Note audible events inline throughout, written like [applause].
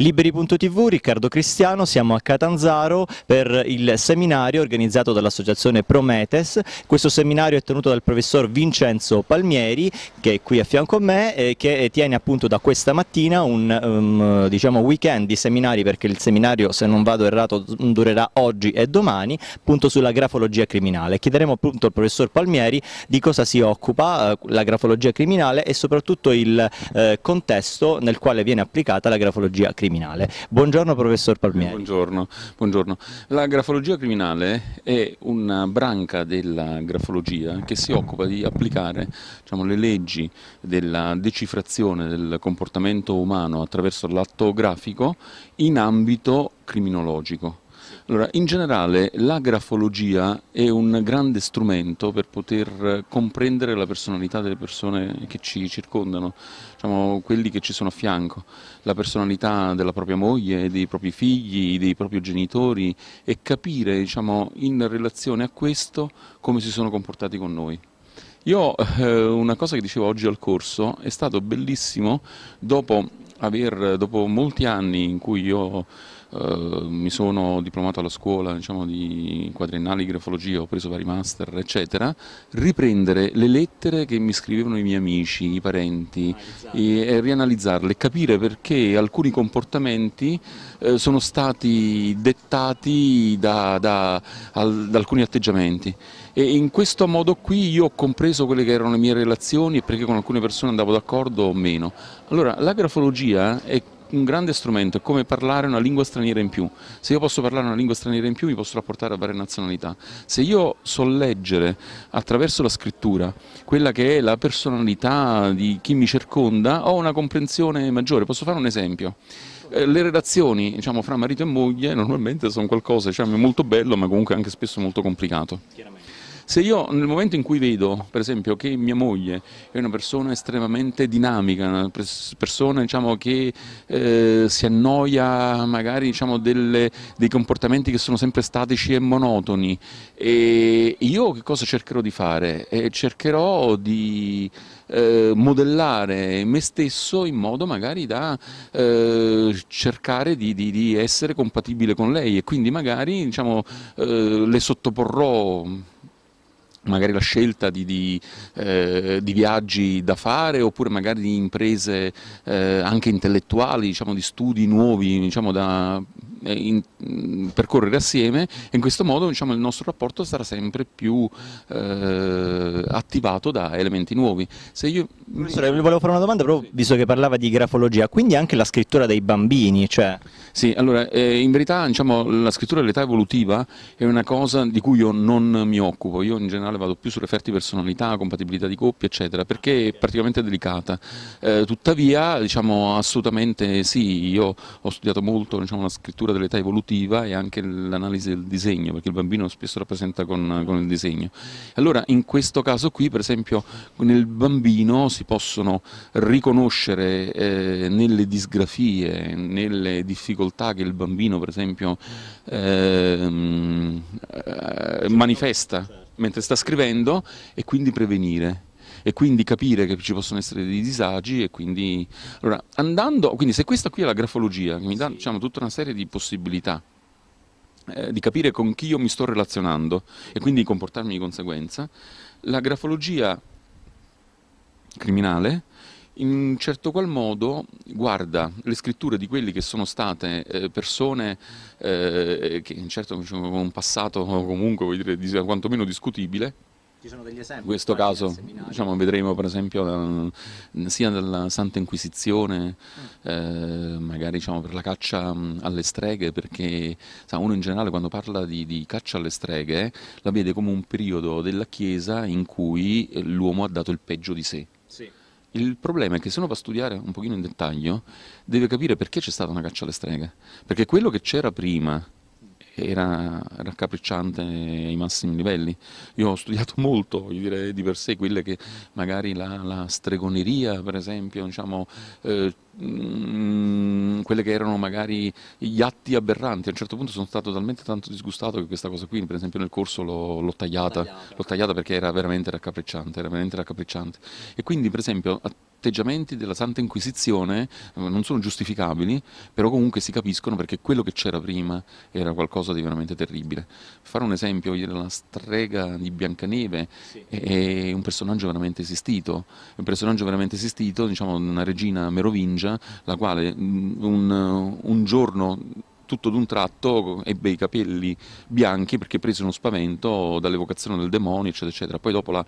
Liberi.tv, Riccardo Cristiano, siamo a Catanzaro per il seminario organizzato dall'associazione Prometes. Questo seminario è tenuto dal professor Vincenzo Palmieri che è qui a fianco a me e eh, che tiene appunto da questa mattina un um, diciamo weekend di seminari perché il seminario se non vado errato durerà oggi e domani appunto sulla grafologia criminale. Chiederemo appunto al professor Palmieri di cosa si occupa eh, la grafologia criminale e soprattutto il eh, contesto nel quale viene applicata la grafologia criminale criminale. Buongiorno professor Palmieri. Buongiorno, buongiorno. La grafologia criminale è una branca della grafologia che si occupa di applicare diciamo, le leggi della decifrazione del comportamento umano attraverso l'atto grafico in ambito criminologico. Allora, in generale la grafologia è un grande strumento per poter comprendere la personalità delle persone che ci circondano, diciamo, quelli che ci sono a fianco, la personalità della propria moglie, dei propri figli, dei propri genitori e capire diciamo, in relazione a questo come si sono comportati con noi. Io eh, una cosa che dicevo oggi al corso è stato bellissimo dopo, aver, dopo molti anni in cui io ho eh, mi sono diplomato alla scuola diciamo, di quadriennali, di grafologia, ho preso vari master, eccetera, riprendere le lettere che mi scrivevano i miei amici, i parenti e, e rianalizzarle, capire perché alcuni comportamenti eh, sono stati dettati da, da, al, da alcuni atteggiamenti e in questo modo qui io ho compreso quelle che erano le mie relazioni e perché con alcune persone andavo d'accordo o meno. Allora, la grafologia è un grande strumento, è come parlare una lingua straniera in più. Se io posso parlare una lingua straniera in più mi posso rapportare a varie nazionalità. Se io so leggere attraverso la scrittura quella che è la personalità di chi mi circonda, ho una comprensione maggiore. Posso fare un esempio? Eh, le relazioni diciamo, fra marito e moglie normalmente sono qualcosa diciamo, molto bello ma comunque anche spesso molto complicato. Chiaramente. Se io nel momento in cui vedo, per esempio, che mia moglie è una persona estremamente dinamica, una persona diciamo, che eh, si annoia magari diciamo, delle, dei comportamenti che sono sempre statici e monotoni, e io che cosa cercherò di fare? Eh, cercherò di eh, modellare me stesso in modo magari da eh, cercare di, di, di, essere compatibile con lei e quindi magari diciamo, eh, le sottoporrò magari la scelta di, di, eh, di, viaggi da fare oppure magari di imprese eh, anche intellettuali, diciamo, di studi nuovi diciamo, da eh, in, in, percorrere assieme e in questo modo diciamo, il nostro rapporto sarà sempre più eh, attivato da elementi nuovi. Se io... mi volevo fare una domanda, però, visto che parlava di grafologia, quindi anche la scrittura dei bambini? Cioè... Sì, allora, eh, in verità diciamo, la scrittura dell'età evolutiva è una cosa di cui io non mi occupo, io in generale vado più sulle referti personalità, compatibilità di coppia, eccetera, perché è praticamente delicata. Eh, tuttavia, diciamo, assolutamente sì, io ho studiato molto diciamo, la scrittura dell'età evolutiva e anche l'analisi del disegno, perché il bambino spesso rappresenta con, con il disegno. Allora in questo caso qui per esempio nel bambino si possono riconoscere eh, nelle disgrafie, nelle difficoltà che il bambino per esempio ehm, eh, manifesta certo. mentre sta scrivendo e quindi prevenire e quindi capire che ci possono essere dei disagi e quindi allora andando quindi se questa qui è la grafologia che mi dà diciamo, tutta una serie di possibilità eh, di capire con chi io mi sto relazionando e quindi comportarmi di conseguenza la grafologia criminale in un certo qual modo guarda le scritture di quelli che sono state eh, persone eh, che certo, diciamo, un passato comunque dire, quantomeno discutibile in questo caso eh, diciamo, vedremo per esempio eh, sia della Santa Inquisizione, mm. eh, magari diciamo, per la caccia mm, alle streghe, perché sa, uno in generale quando parla di, di, caccia alle streghe la vede come un periodo della Chiesa in cui eh, l'uomo ha dato il peggio di sé. Sì. Il problema è che se uno va a studiare un pochino in dettaglio deve capire perché c'è stata una caccia alle streghe, perché quello che c'era prima era raccapricciante ai massimi livelli. Io ho studiato [laughs] molto, direi di per sé, quelle che magari la, la stregoneria, per esempio, diciamo, eh, mh, mm, quelle che erano magari gli atti aberranti. A un certo punto sono stato talmente tanto disgustato che questa cosa qui, per esempio nel corso l'ho tagliata, tagliata. tagliata, perché era veramente raccapricciante, era veramente raccapricciante. E quindi, per esempio, atteggiamenti della Santa Inquisizione eh, non sono giustificabili, però comunque si capiscono perché quello che c'era prima era qualcosa di veramente terribile. Fare un esempio, la strega di Biancaneve sì. è un personaggio veramente esistito, un personaggio veramente esistito, diciamo una regina merovingia, la quale mm, un, un giorno tutto d'un tratto ebbe i capelli bianchi perché prese uno spavento dall'evocazione del demonio, eccetera, eccetera. Poi dopo la,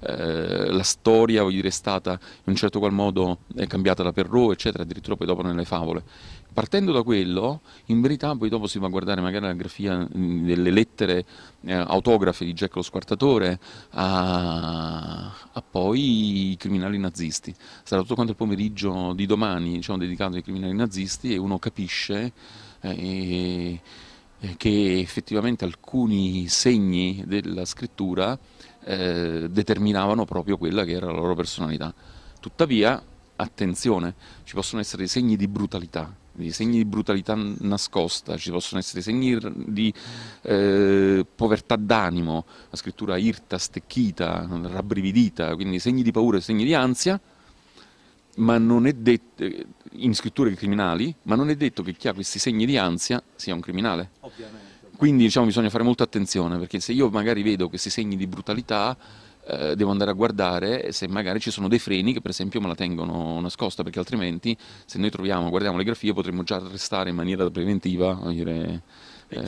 eh, la storia, voglio dire, è stata in un certo qual modo eh, cambiata da Perrault, eccetera, addirittura poi dopo nelle favole. Partendo da quello, in verità poi dopo si va a guardare magari la grafia mm, delle lettere eh, autografe di Jack lo Squartatore a, a, poi i criminali nazisti. Sarà tutto quanto il pomeriggio di domani diciamo, dedicato ai criminali nazisti e uno capisce eh, eh che effettivamente alcuni segni della scrittura eh, determinavano proprio quella che era la loro personalità. Tuttavia, attenzione, ci possono essere segni di brutalità dei segni di brutalità nascosta, ci possono essere segni di eh, povertà d'animo, la scrittura irta, stecchita, rabbrividita, quindi segni di paura e segni di ansia, ma non è detto, in scritture criminali, ma non è detto che chi ha questi segni di ansia sia un criminale. Ovviamente. Quindi diciamo, bisogna fare molta attenzione, perché se io magari vedo questi segni di brutalità, eh, devo andare a guardare se magari ci sono dei freni che per esempio me la tengono nascosta, perché altrimenti se noi troviamo, guardiamo le grafie potremmo già restare in maniera preventiva, dire, eh.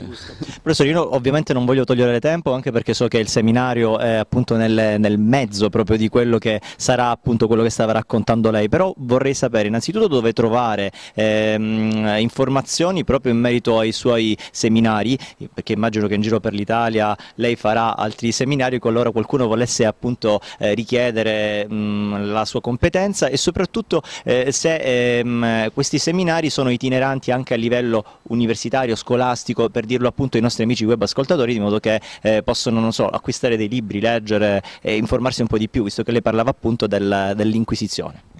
Professore, io ovviamente non voglio togliere tempo anche perché so che il seminario è appunto nel, nel, mezzo proprio di quello che sarà appunto quello che stava raccontando lei, però vorrei sapere innanzitutto dove trovare ehm, informazioni proprio in merito ai suoi seminari, perché immagino che in giro per l'Italia lei farà altri seminari, qualora qualcuno volesse appunto eh, richiedere mh, la sua competenza e soprattutto eh, se ehm, questi seminari sono itineranti anche a livello universitario, scolastico, per dirlo appunto ai nostri amici web ascoltatori, di modo che eh, possono, non so, acquistare dei libri, leggere eh, e informarsi un po' di più, visto che lei parlava appunto del, dell'Inquisizione.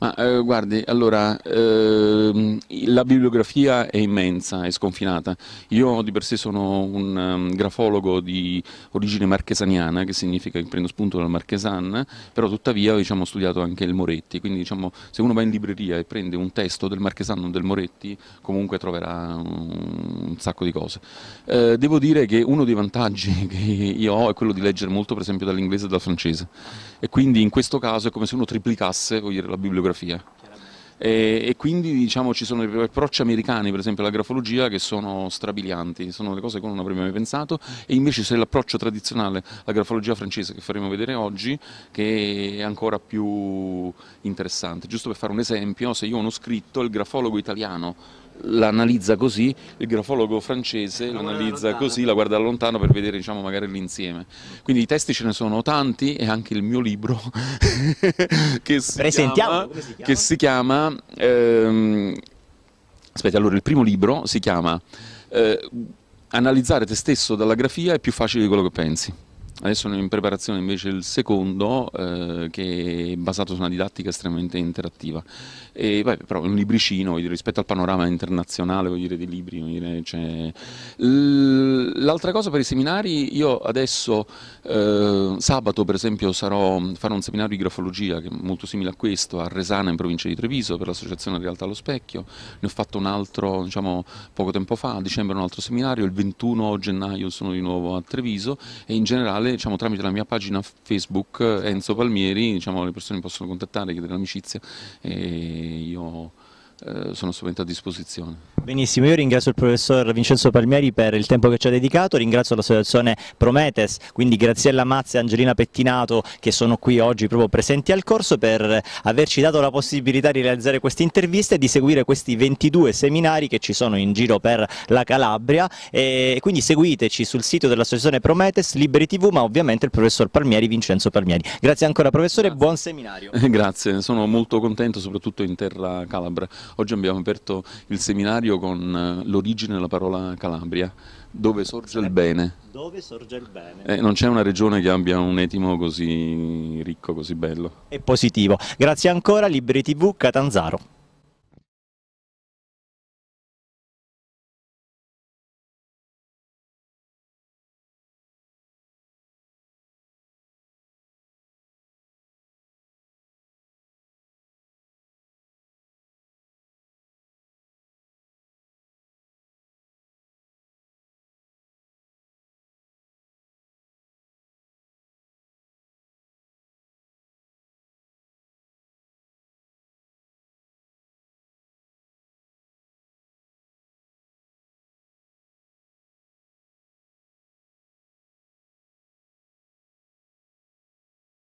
Ma eh, guardi, allora, ehm, la bibliografia è immensa, è sconfinata. Io di per sé sono un um, grafologo di origine marchesaniana, che significa che prendo spunto dal marchesan, però tuttavia diciamo, ho studiato anche il Moretti, quindi diciamo, se uno va in libreria e prende un testo del marchesan o del Moretti, comunque troverà un, un sacco di cose. Eh, devo dire che uno dei vantaggi [laughs] che io ho è quello di leggere molto per esempio dall'inglese e dal francese, e quindi in questo caso è come se uno triplicasse dire, la bibliografia fotografia. E, e, quindi diciamo, ci sono degli approcci americani, per esempio alla grafologia, che sono strabilianti, sono le cose che non avremmo mai pensato e invece c'è l'approccio tradizionale la grafologia francese che faremo vedere oggi, che è ancora più interessante. Giusto per fare un esempio, se io ho uno scritto, il grafologo italiano l'analizza così, il grafologo francese l'analizza così, la guarda da lontano per vedere diciamo, magari l'insieme. Quindi i testi ce ne sono tanti e anche il mio libro [laughs] che si Presentiamo, chiama... Si Che si chiama ehm, aspetta, allora il primo libro si chiama eh, Analizzare te stesso dalla grafia è più facile di quello che pensi. Adesso è in preparazione invece il secondo eh, che è basato su una didattica estremamente interattiva. E, beh, però è un libricino dire, rispetto al panorama internazionale dire, dei libri. Cioè... L'altra cosa per i seminari, io adesso eh, sabato per esempio sarò farò un seminario di grafologia che è molto simile a questo a Resana in provincia di Treviso per l'associazione Realtà allo Specchio. Ne ho fatto un altro diciamo, poco tempo fa, a dicembre un altro seminario, il 21 gennaio sono di nuovo a Treviso e in generale chiedere diciamo, tramite la mia pagina Facebook eh, Enzo Palmieri, diciamo, le persone mi possono contattare, chiedere l'amicizia e io eh, sono assolutamente a disposizione. Benissimo, io ringrazio il professor Vincenzo Palmieri per il tempo che ci ha dedicato, ringrazio l'associazione Prometes, quindi Graziella Mazza e Angelina Pettinato che sono qui oggi proprio presenti al corso per averci dato la possibilità di realizzare queste interviste e di seguire questi 22 seminari che ci sono in giro per la Calabria e quindi seguiteci sul sito dell'associazione Prometes, Liberi TV, ma ovviamente il professor Palmieri, Vincenzo Palmieri. Grazie ancora professore e buon seminario. [laughs] Grazie, sono molto contento soprattutto in terra Calabria. Oggi abbiamo aperto il seminario equilibrio con eh, l'origine della parola Calabria, dove sorge il bene. Dove sorge il bene. Eh, non c'è una regione che abbia un etimo così ricco, così bello. E positivo. Grazie ancora, Libri TV Catanzaro.